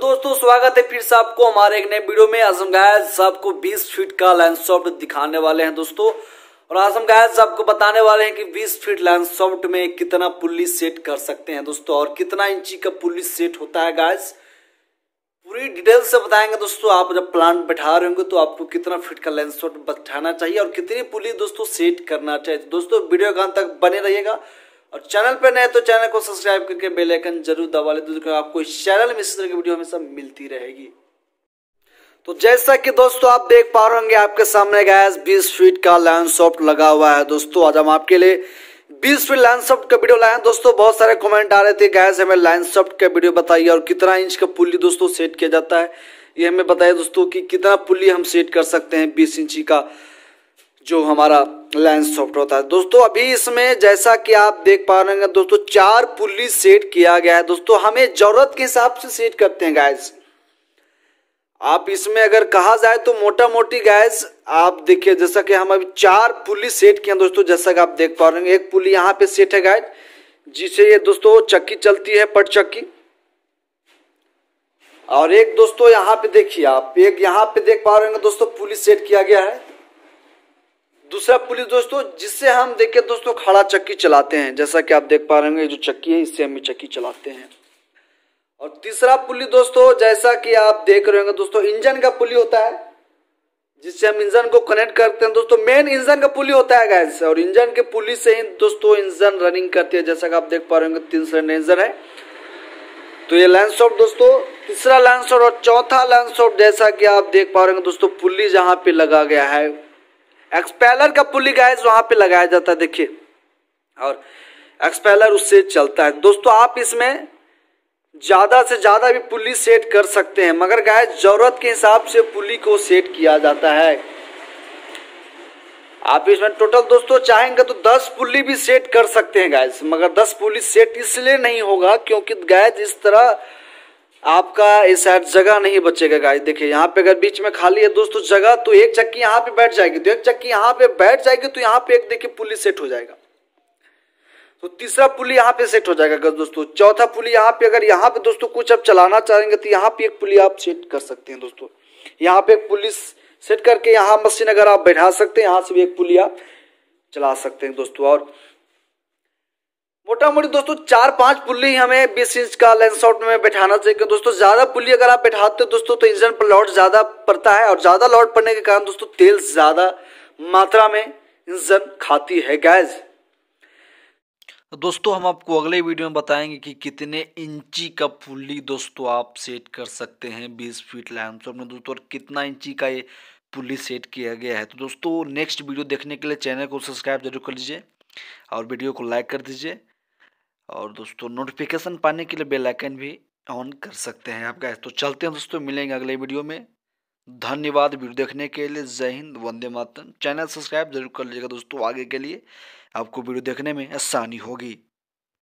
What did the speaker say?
दोस्तों स्वागत है फिर से आपको हमारे एक नए वीडियो में आजम गायज आपको 20 फीट का लैंड सॉफ्ट दिखाने वाले हैं दोस्तों और आजम गायज आपको बताने वाले हैं कि 20 फीट लैंड सॉफ्ट में कितना पुलिस सेट कर सकते हैं दोस्तों और कितना इंची का पुलिस सेट होता है गायज पूरी डिटेल से बताएंगे दोस्तों आप जब प्लांट बैठा रहे होंगे तो आपको कितना फीट का लैंड सॉफ्ट बैठाना चाहिए और कितनी पुलिस दोस्तों सेट करना चाहिए दोस्तों वीडियो का तक बने रहिएगा और चैनल पर नए तो चैनल को सब्सक्राइब करके बेल आइकन जरूर दबा ले तो आपको इस चैनल में इस तरह की वीडियो हमेशा मिलती रहेगी तो जैसा कि दोस्तों आप देख पा रहे होंगे आपके सामने गैस 20 फीट का लैंड सॉफ्ट लगा हुआ है दोस्तों आज हम आपके लिए 20 फीट लैंड सॉफ्ट का वीडियो लाए दोस्तों बहुत सारे कमेंट आ रहे थे गैस हमें लैंड सॉफ्ट का वीडियो बताइए और कितना इंच का पुली दोस्तों सेट किया जाता है ये हमें बताइए दोस्तों कि कितना पुली हम सेट कर सकते हैं बीस इंची का जो हमारा लाइन सॉफ्ट होता है दोस्तों अभी इसमें जैसा कि आप देख पा रहे हैं दोस्तों चार पुलिस सेट किया गया है दोस्तों हमें जरूरत के हिसाब से सेट करते हैं गैस आप इसमें अगर कहा जाए तो मोटा मोटी गैस आप देखिए जैसा कि हम अभी चार पुली सेट किए हैं दोस्तों जैसा कि आप देख पा रहे हैं एक पुली यहाँ पे सेट है गैस जिसे ये दोस्तों चक्की चलती है पट चक्की और एक दोस्तों यहाँ पे देखिए आप एक यहाँ पे देख पा रहे हैं दोस्तों पुलिस सेट किया गया है दूसरा पुलिस दोस्तों जिससे हम देखे दोस्तों खड़ा चक्की चलाते हैं जैसा कि आप देख पा रहे होंगे जो चक्की है इससे हम चक्की चलाते हैं और तीसरा पुली दोस्तों जैसा कि आप देख रहे होंगे दोस्तों इंजन का पुली होता है जिससे हम इंजन को कनेक्ट करते हैं दोस्तों मेन इंजन का पुली होता है गैस और इंजन के पुली से ही दोस्तों इंजन रनिंग करती है जैसा कि आप देख पा रहे होंगे तीन सिलेंडर इंजन है तो ये लैंड शॉट दोस्तों तीसरा लैंड शॉट और चौथा लैंड शॉट जैसा कि आप देख पा रहे होंगे दोस्तों पुली जहाँ पे लगा गया है एक्सपेलर का पुली गाइस वहां पे लगाया जाता है देखिए और एक्सपेलर उससे चलता है दोस्तों आप इसमें ज़्यादा से ज़्यादा भी पुली सेट कर सकते हैं मगर गाय ज़रूरत के हिसाब से पुली को सेट किया जाता है आप इसमें टोटल दोस्तों चाहेंगे तो 10 पुली भी सेट कर सकते हैं गाय मगर 10 पुली सेट इसलिए नहीं होगा क्योंकि गाय इस तरह आपका इस साइड जगह नहीं बचेगा गाइस देखिए यहाँ पे अगर बीच में खाली है दोस्तों तो जगह तो एक चक्की यहाँ पे बैठ जाएगी तो एक चक्की यहाँ पे बैठ जाएगी तो यहाँ पे एक देखिए पुलिस सेट हो जाएगा तो तीसरा पुली यहाँ पे सेट हो जाएगा अगर दोस्तों चौथा पुली यहाँ पे अगर यहाँ पे दोस्तों कुछ आप चलाना चाहेंगे तो यहाँ पे एक पुली आप सेट कर सकते हैं दोस्तों यहाँ पे एक पुलिस सेट करके यहाँ मशीन अगर आप बैठा सकते हैं यहाँ से भी एक पुली आप चला सकते हैं दोस्तों और मोटा मोटी दोस्तों चार पांच पुल्ली हमें बीस इंच का लेंस आउट में बैठाना चाहिए दोस्तों ज्यादा पुल्ली अगर आप बैठाते हो दोस्तों तो इंजन पर लॉट ज्यादा पड़ता है और ज्यादा लॉट पड़ने के कारण दोस्तों तेल ज्यादा मात्रा में इंजन खाती है गैस दोस्तों हम आपको अगले वीडियो में बताएंगे कि कितने इंची का पुल्ली दोस्तों आप सेट कर सकते हैं बीस फीट लैम्प में दोस्तों और कितना इंची का ये पुल्ली सेट किया गया है तो दोस्तों नेक्स्ट वीडियो देखने के लिए चैनल को सब्सक्राइब जरूर कर लीजिए और वीडियो को लाइक कर दीजिए और दोस्तों नोटिफिकेशन पाने के लिए बेल आइकन भी ऑन कर सकते हैं आप गैस तो चलते हैं दोस्तों मिलेंगे अगले वीडियो में धन्यवाद वीडियो देखने के लिए जय हिंद वंदे मातरम चैनल सब्सक्राइब जरूर कर लीजिएगा दोस्तों आगे के लिए आपको वीडियो देखने में आसानी होगी